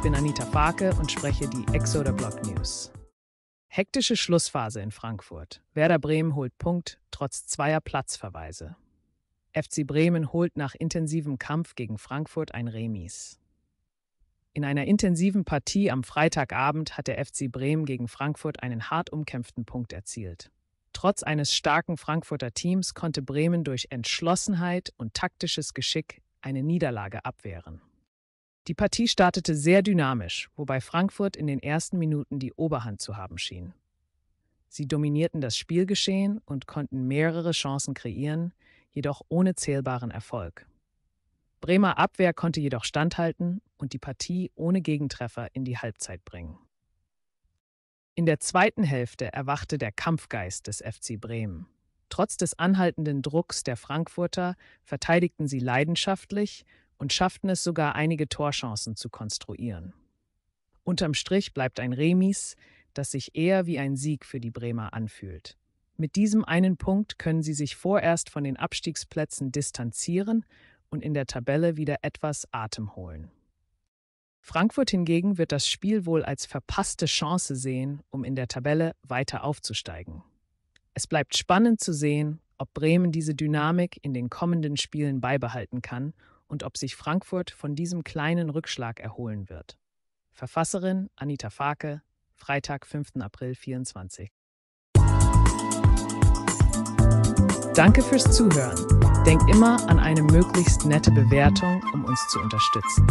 Ich bin Anita Farke und spreche die Exoder Block News. Hektische Schlussphase in Frankfurt. Werder Bremen holt Punkt trotz zweier Platzverweise. FC Bremen holt nach intensivem Kampf gegen Frankfurt ein Remis. In einer intensiven Partie am Freitagabend hat der FC Bremen gegen Frankfurt einen hart umkämpften Punkt erzielt. Trotz eines starken Frankfurter Teams konnte Bremen durch Entschlossenheit und taktisches Geschick eine Niederlage abwehren. Die Partie startete sehr dynamisch, wobei Frankfurt in den ersten Minuten die Oberhand zu haben schien. Sie dominierten das Spielgeschehen und konnten mehrere Chancen kreieren, jedoch ohne zählbaren Erfolg. Bremer Abwehr konnte jedoch standhalten und die Partie ohne Gegentreffer in die Halbzeit bringen. In der zweiten Hälfte erwachte der Kampfgeist des FC Bremen. Trotz des anhaltenden Drucks der Frankfurter verteidigten sie leidenschaftlich und schafften es sogar, einige Torchancen zu konstruieren. Unterm Strich bleibt ein Remis, das sich eher wie ein Sieg für die Bremer anfühlt. Mit diesem einen Punkt können sie sich vorerst von den Abstiegsplätzen distanzieren und in der Tabelle wieder etwas Atem holen. Frankfurt hingegen wird das Spiel wohl als verpasste Chance sehen, um in der Tabelle weiter aufzusteigen. Es bleibt spannend zu sehen, ob Bremen diese Dynamik in den kommenden Spielen beibehalten kann und ob sich Frankfurt von diesem kleinen Rückschlag erholen wird. Verfasserin Anita Farke, Freitag, 5. April 24. Danke fürs Zuhören. Denk immer an eine möglichst nette Bewertung, um uns zu unterstützen.